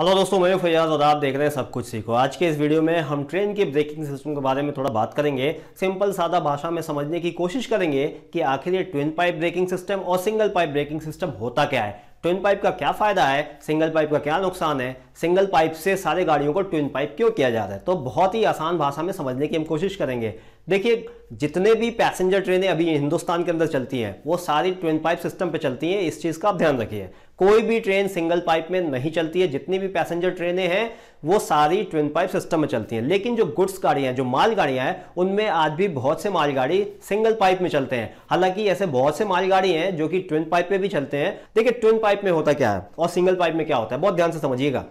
hello दोस्तों मैं फैयाज और आप देख रहे हैं सब कुछ सीखो आज के इस वीडियो में हम ट्रेन के ब्रेकिंग सिस्टम के बारे में थोड़ा बात करेंगे सिंपल सादा भाषा में समझने की कोशिश करेंगे कि आखिर ये ट्विन पाइप ब्रेकिंग सिस्टम और सिंगल पाइप ब्रेकिंग सिस्टम होता क्या है ट्विन पाइप का क्या फायदा है सिंगल पाइप का क्या नुकसान है सिंगल पाइप से सारे गाड़ियों को ट्विन पाइप क्यों किया जा रहा है तो बहुत ही आसान भाषा में समझने की हम कोशिश करेंगे देखिए जितने भी पैसेंजर ट्रेनें अभी हिंदुस्तान के अंदर चलती हैं वो सारी ट्विन पाइप सिस्टम पे चलती हैं इस चीज़ का आप ध्यान रखिए कोई भी ट्रेन सिंगल पाइप में नहीं चलती है जितनी भी पैसेंजर ट्रेनें हैं वो सारी ट्विन पाइप सिस्टम में चलती हैं लेकिन जो गुड्स गाड़ियां जो माल गाड़ियां हैं उनमें आज भी बहुत से मालगाड़ी सिंगल पाइप में चलते हैं हालांकि ऐसे बहुत से मालगाड़ी हैं जो कि ट्विन पाइप में भी चलते हैं देखिए ट्विन पाइप में होता क्या है और सिंगल पाइप में क्या होता है बहुत ध्यान से समझिएगा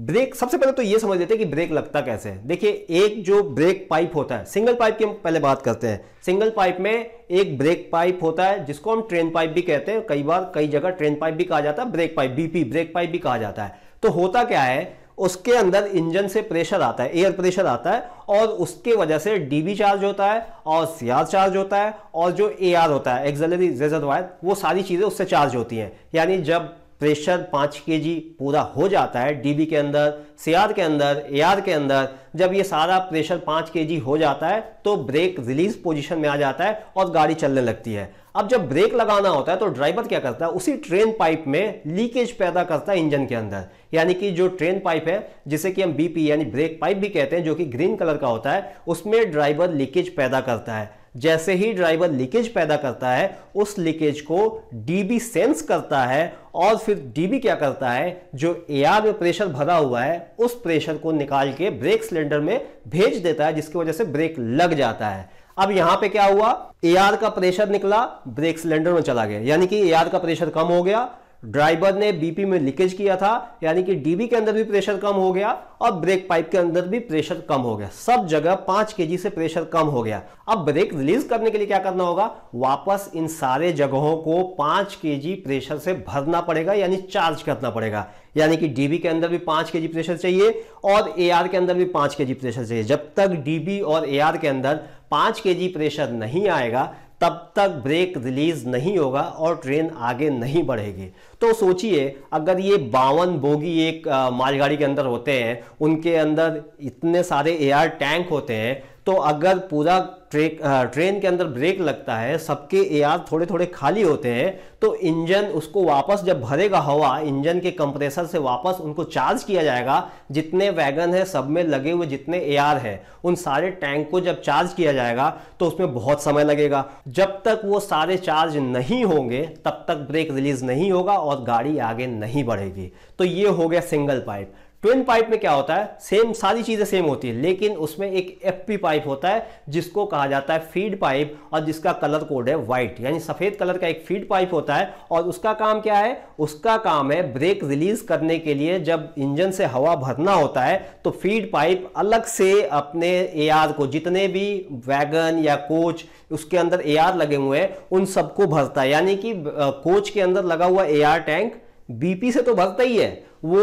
ब्रेक सबसे पहले तो ये समझ लेते हैं कि ब्रेक लगता कैसे है देखिए एक जो ब्रेक पाइप होता है सिंगल पाइप की हम पहले बात करते हैं सिंगल पाइप में एक ब्रेक पाइप होता है जिसको हम ट्रेन पाइप भी कहते हैं कई बार कई जगह ट्रेन पाइप भी कहा जाता है brake pipe BP brake pipe भी कहा जाता है तो होता क्या है उसके अंदर इंजन से प्रेशर आता है एयर प्रेशर आता है और उसके वजह से डीबी चार्ज होता है और सीआर चार्ज होता है और जो एआर होता है एक्सलरी रिजर्वायर वो सारी चीज़ें उससे चार्ज होती हैं यानी जब प्रेशर पाँच के जी पूरा हो जाता है डीबी के अंदर सीआर के अंदर एआर के अंदर जब ये सारा प्रेशर पाँच के जी हो जाता है तो ब्रेक रिलीज पोजीशन में आ जाता है और गाड़ी चलने लगती है अब जब ब्रेक लगाना होता है तो ड्राइवर क्या करता है उसी ट्रेन पाइप में लीकेज पैदा करता है इंजन के अंदर यानी कि जो ट्रेन पाइप है जिसे कि हम बीपी यानी ब्रेक पाइप भी कहते हैं जो कि ग्रीन कलर का होता है उसमें ड्राइवर लीकेज पैदा करता है जैसे ही ड्राइवर लीकेज पैदा करता है उस लीकेज को डीबी सेंस करता है और फिर डीबी क्या करता है जो एआर में प्रेशर भरा हुआ है उस प्रेशर को निकाल के ब्रेक सिलेंडर में भेज देता है जिसकी वजह से ब्रेक लग जाता है अब यहां पे क्या हुआ एआर का प्रेशर निकला ब्रेक सिलेंडर में चला गया यानी कि एआर का प्रेशर कम हो गया ड्राइवर ने बीपी में लीकेज किया था यानी कि डीबी के अंदर भी प्रेशर कम हो गया और ब्रेक पाइप के अंदर भी प्रेशर कम हो गया सब जगह पांच के से प्रेशर कम हो गया अब ब्रेक रिलीज करने के लिए क्या करना होगा वापस इन सारे जगहों को पांच के प्रेशर से भरना पड़ेगा यानी चार्ज करना पड़ेगा यानी कि डीबी के अंदर भी पांच के प्रेशर चाहिए और ए के अंदर भी पांच के प्रेशर चाहिए जब तक डीबी और ए के अंदर पांच के प्रेशर नहीं आएगा तब तक ब्रेक रिलीज नहीं होगा और ट्रेन आगे नहीं बढ़ेगी तो सोचिए अगर ये बावन बोगी एक मालगाड़ी के अंदर होते हैं उनके अंदर इतने सारे एयर टैंक होते हैं तो अगर पूरा ट्रेक ट्रेन के अंदर ब्रेक लगता है सबके एयर थोड़े थोड़े खाली होते हैं तो इंजन उसको वापस जब भरेगा हवा इंजन के कंप्रेसर से वापस उनको चार्ज किया जाएगा जितने वैगन है सब में लगे हुए जितने एआर हैं उन सारे टैंक को जब चार्ज किया जाएगा तो उसमें बहुत समय लगेगा जब तक वो सारे चार्ज नहीं होंगे तब तक ब्रेक रिलीज नहीं होगा और गाड़ी आगे नहीं बढ़ेगी तो ये हो गया सिंगल पाइप ट्विन पाइप में क्या होता है सेम सारी चीज़ें सेम होती है लेकिन उसमें एक एफ पाइप होता है जिसको कहा आ जाता है फीड पाइप और जिसका कलर कोड है व्हाइट यानी सफेद कलर का एक फीड पाइप होता है और उसका काम क्या है उसका काम है ब्रेक रिलीज करने के लिए जब इंजन से हवा भरना होता है तो फीड पाइप अलग से अपने ए को जितने भी वैगन या कोच उसके अंदर ए लगे हुए हैं उन सबको भरता है यानी कि कोच के अंदर लगा हुआ ए टैंक बीपी से तो भरता ही है वो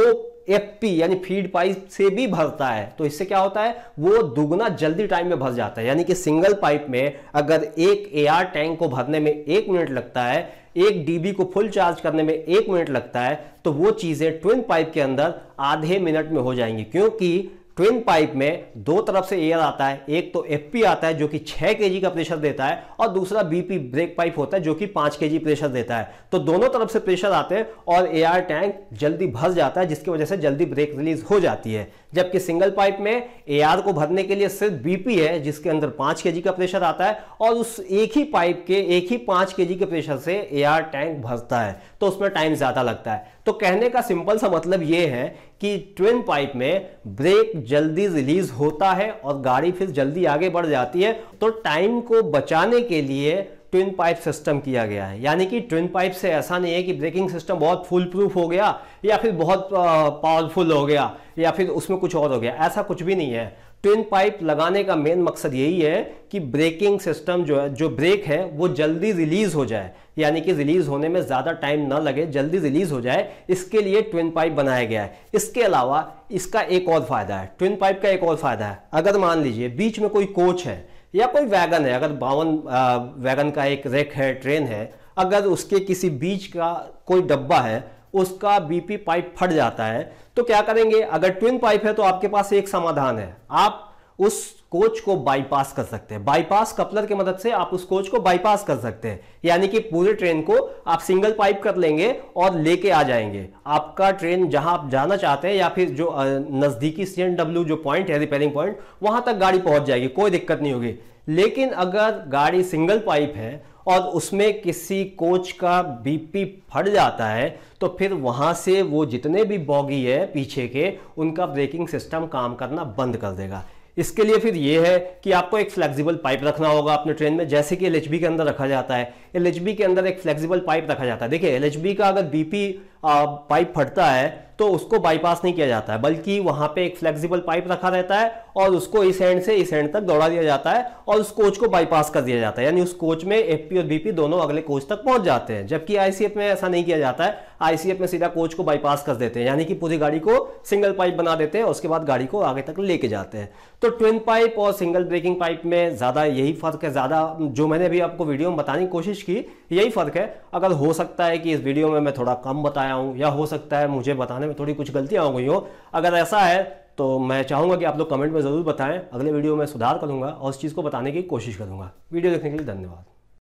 एफपी यानी फीड पाइप से भी भरता है तो इससे क्या होता है वो दुगना जल्दी टाइम में भर जाता है यानी कि सिंगल पाइप में अगर एक एआर टैंक को भरने में एक मिनट लगता है एक डीबी को फुल चार्ज करने में एक मिनट लगता है तो वो चीजें ट्विन पाइप के अंदर आधे मिनट में हो जाएंगी क्योंकि ट्विन पाइप में दो तरफ से एयर आता है एक तो एफ आता है जो कि छह के का प्रेशर देता है और दूसरा बीपी ब्रेक पाइप होता है जो कि पांच के प्रेशर देता है तो दोनों तरफ से प्रेशर आते हैं और एयर टैंक जल्दी भर जाता है जिसकी वजह से जल्दी ब्रेक रिलीज हो जाती है जबकि सिंगल पाइप में एआर को भरने के लिए सिर्फ बीपी है जिसके अंदर पांच के का प्रेशर आता है और उस एक ही पाइप के एक ही पांच के के प्रेशर से ए टैंक भरता है तो उसमें टाइम ज्यादा लगता है तो कहने का सिंपल सा मतलब यह है कि ट्विन पाइप में ब्रेक जल्दी रिलीज होता है और गाड़ी फिर जल्दी आगे बढ़ जाती है तो टाइम को बचाने के लिए ट्विन पाइप सिस्टम किया गया है यानी कि ट्विन पाइप से ऐसा नहीं है कि ब्रेकिंग सिस्टम बहुत फुल प्रूफ हो गया या फिर बहुत पावरफुल हो गया या फिर उसमें कुछ और हो गया ऐसा कुछ भी नहीं है ट्विन पाइप लगाने का मेन मकसद यही है कि ब्रेकिंग सिस्टम जो है जो ब्रेक है वो जल्दी रिलीज हो जाए यानी कि रिलीज होने में ज़्यादा टाइम ना लगे जल्दी रिलीज हो जाए इसके लिए ट्विन पाइप बनाया गया है इसके अलावा इसका एक और फायदा है ट्विन पाइप का एक और फायदा है अगर मान लीजिए बीच में कोई कोच है या कोई वैगन है अगर बावन वैगन का एक रेक है ट्रेन है अगर उसके किसी बीच का कोई डब्बा है उसका बीपी पाइप फट जाता है तो क्या करेंगे अगर ट्विन पाइप है तो आपके पास एक समाधान है आप उस कोच को बाईपास कर सकते हैं बाईपास कपलर की मदद से आप उस कोच को बाईपास कर सकते हैं यानी कि पूरे ट्रेन को आप सिंगल पाइप कर लेंगे और लेके आ जाएंगे आपका ट्रेन जहां आप जाना चाहते हैं या फिर जो नज़दीकी सी जो पॉइंट है रिपेयरिंग पॉइंट वहां तक गाड़ी पहुंच जाएगी कोई दिक्कत नहीं होगी लेकिन अगर गाड़ी सिंगल पाइप है और उसमें किसी कोच का बीपी फट जाता है तो फिर वहाँ से वो जितने भी बॉगी है पीछे के उनका ब्रेकिंग सिस्टम काम करना बंद कर देगा इसके लिए फिर ये है कि आपको एक फ्लेक्सिबल पाइप रखना होगा अपने ट्रेन में जैसे कि एल के अंदर रखा जाता है एल के अंदर एक फ्लेक्सिबल पाइप रखा जाता है देखिए एल का अगर बीपी पाइप फटता है तो उसको बाईपास नहीं किया जाता है बल्कि वहां पे एक फ्लेक्सिबल पाइप रखा रहता है और उसको इस एंड से इस एंड तक दौड़ा दिया जाता है और उस कोच को बाईपास कर दिया जाता है यानी उस कोच में एफ और बीपी दोनों अगले कोच तक पहुंच जाते हैं जबकि आईसीएफ में ऐसा नहीं किया जाता है आईसीएफ में सीधा कोच को बाईपास कर देते हैं यानी कि पूरी गाड़ी को सिंगल पाइप बना देते हैं उसके बाद गाड़ी को आगे तक लेके जाते हैं तो ट्विन पाइप और सिंगल ब्रेकिंग पाइप में ज्यादा यही फर्क है ज्यादा जो मैंने अभी आपको वीडियो में बताने की कोशिश की यही फर्क है अगर हो सकता है कि इस वीडियो में मैं थोड़ा कम बताया हूं या हो सकता है मुझे बताने में थोड़ी कुछ गलतियाँ हो गई हो अगर ऐसा है तो मैं चाहूँगा कि आप लोग कमेंट में ज़रूर बताएं अगले वीडियो में सुधार करूँगा और उस चीज़ को बताने की कोशिश करूँगा वीडियो देखने के लिए धन्यवाद